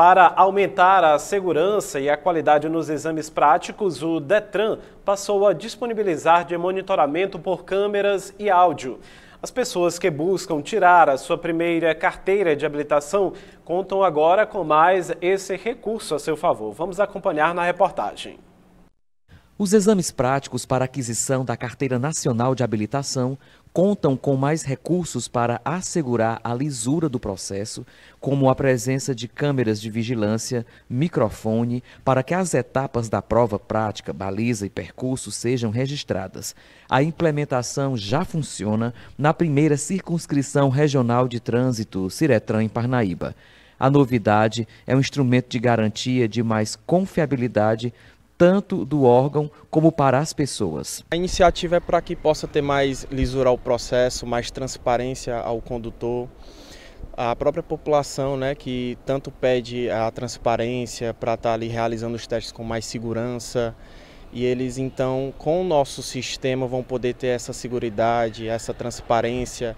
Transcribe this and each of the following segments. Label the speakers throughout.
Speaker 1: Para aumentar a segurança e a qualidade nos exames práticos, o Detran passou a disponibilizar de monitoramento por câmeras e áudio. As pessoas que buscam tirar a sua primeira carteira de habilitação contam agora com mais esse recurso a seu favor. Vamos acompanhar na reportagem.
Speaker 2: Os exames práticos para aquisição da Carteira Nacional de Habilitação contam com mais recursos para assegurar a lisura do processo, como a presença de câmeras de vigilância, microfone, para que as etapas da prova prática, baliza e percurso sejam registradas. A implementação já funciona na primeira circunscrição regional de trânsito Ciretran em Parnaíba. A novidade é um instrumento de garantia de mais confiabilidade tanto do órgão como para as pessoas.
Speaker 3: A iniciativa é para que possa ter mais lisura ao processo, mais transparência ao condutor. A própria população, né, que tanto pede a transparência para estar ali realizando os testes com mais segurança, e eles então, com o nosso sistema, vão poder ter essa segurança, essa transparência,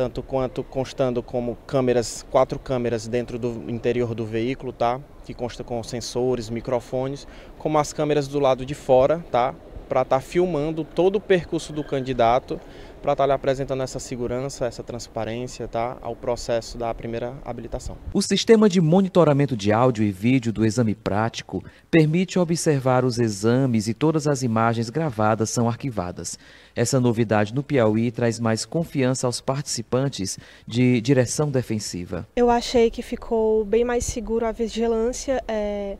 Speaker 3: tanto quanto constando como câmeras, quatro câmeras dentro do interior do veículo, tá? Que consta com sensores, microfones, como as câmeras do lado de fora, tá? para estar tá filmando todo o percurso do candidato, para estar tá apresentando essa segurança, essa transparência tá, ao processo da primeira habilitação.
Speaker 2: O sistema de monitoramento de áudio e vídeo do exame prático permite observar os exames e todas as imagens gravadas são arquivadas. Essa novidade no Piauí traz mais confiança aos participantes de direção defensiva.
Speaker 4: Eu achei que ficou bem mais seguro a vigilância. É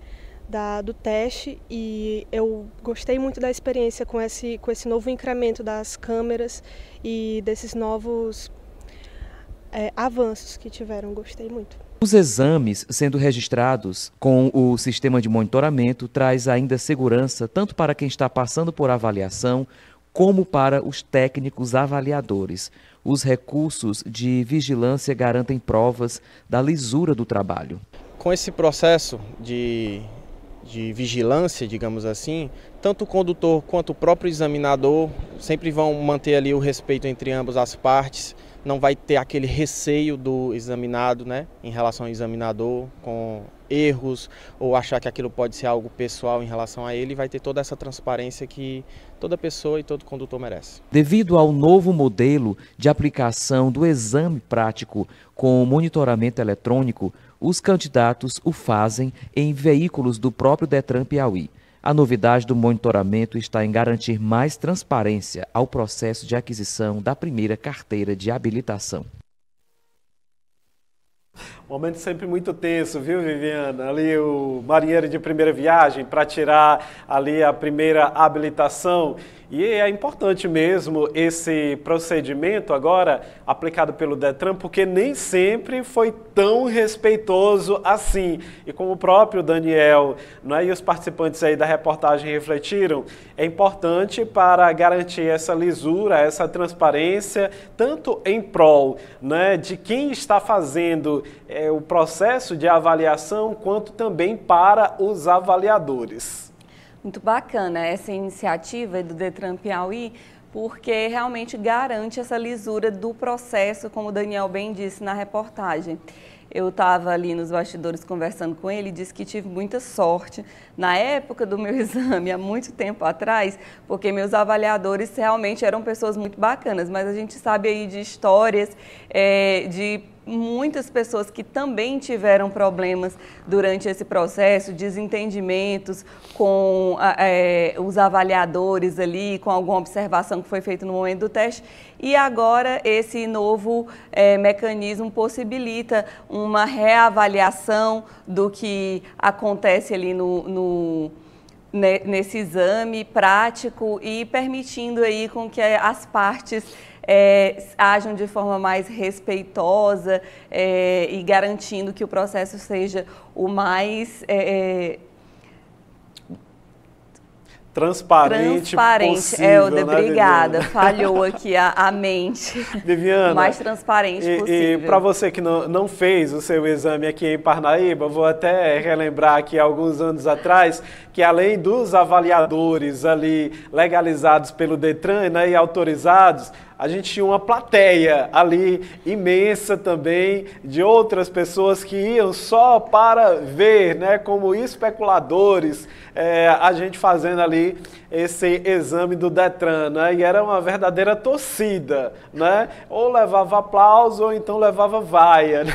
Speaker 4: da, do teste e eu gostei muito da experiência com esse, com esse novo incremento das câmeras e desses novos é, avanços que tiveram. Gostei muito.
Speaker 2: Os exames sendo registrados com o sistema de monitoramento traz ainda segurança tanto para quem está passando por avaliação como para os técnicos avaliadores. Os recursos de vigilância garantem provas da lisura do trabalho.
Speaker 3: Com esse processo de de vigilância, digamos assim, tanto o condutor quanto o próprio examinador sempre vão manter ali o respeito entre ambas as partes não vai ter aquele receio do examinado, né, em relação ao examinador, com erros ou achar que aquilo pode ser algo pessoal em relação a ele, vai ter toda essa transparência que toda pessoa e todo condutor merece.
Speaker 2: Devido ao novo modelo de aplicação do exame prático com monitoramento eletrônico, os candidatos o fazem em veículos do próprio Detran Piauí. A novidade do monitoramento está em garantir mais transparência ao processo de aquisição da primeira carteira de habilitação.
Speaker 1: Momento sempre muito tenso, viu, Viviana? Ali o marinheiro de primeira viagem para tirar ali a primeira habilitação. E é importante mesmo esse procedimento agora aplicado pelo Detran, porque nem sempre foi tão respeitoso assim. E como o próprio Daniel não é, e os participantes aí da reportagem refletiram, é importante para garantir essa lisura, essa transparência, tanto em prol né, de quem está fazendo é, o processo de avaliação, quanto também para os avaliadores.
Speaker 4: Muito bacana essa iniciativa do Detran Piauí, porque realmente garante essa lisura do processo, como o Daniel bem disse na reportagem. Eu estava ali nos bastidores conversando com ele e disse que tive muita sorte na época do meu exame, há muito tempo atrás, porque meus avaliadores realmente eram pessoas muito bacanas, mas a gente sabe aí de histórias, é, de muitas pessoas que também tiveram problemas durante esse processo, desentendimentos com é, os avaliadores ali, com alguma observação que foi feita no momento do teste. E agora esse novo é, mecanismo possibilita uma reavaliação do que acontece ali no, no nesse exame prático e permitindo aí com que as partes é, ajam de forma mais respeitosa é, e garantindo que o processo seja o mais é, é
Speaker 1: transparente, transparente. É, possível. Né, obrigada. Né, Falhou
Speaker 4: aqui a, a mente. Viviana. Mais transparente e, possível. E para
Speaker 1: você que não, não fez o seu exame aqui em Parnaíba, vou até relembrar que alguns anos atrás, que além dos avaliadores ali legalizados pelo Detran né, e autorizados, a gente tinha uma plateia ali imensa também de outras pessoas que iam só para ver, né, como especuladores, é, a gente fazendo ali esse exame do Detran, né, e era uma verdadeira torcida, né, ou levava aplauso ou então levava vaia. Né?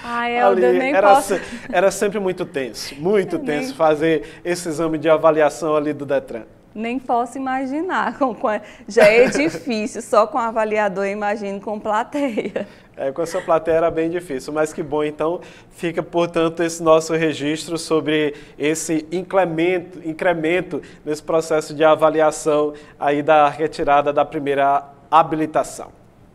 Speaker 1: Ai, ah, Helder, é, ali, nem era, posso... era sempre muito tenso, muito eu tenso nem... fazer esse exame de avaliação ali do Detran.
Speaker 4: Nem posso imaginar. Com, com, já é difícil, só com avaliador, imagino, com plateia.
Speaker 1: É, com essa plateia era bem difícil, mas que bom. Então, fica, portanto, esse nosso registro sobre esse incremento, incremento nesse processo de avaliação aí da retirada da primeira habilitação.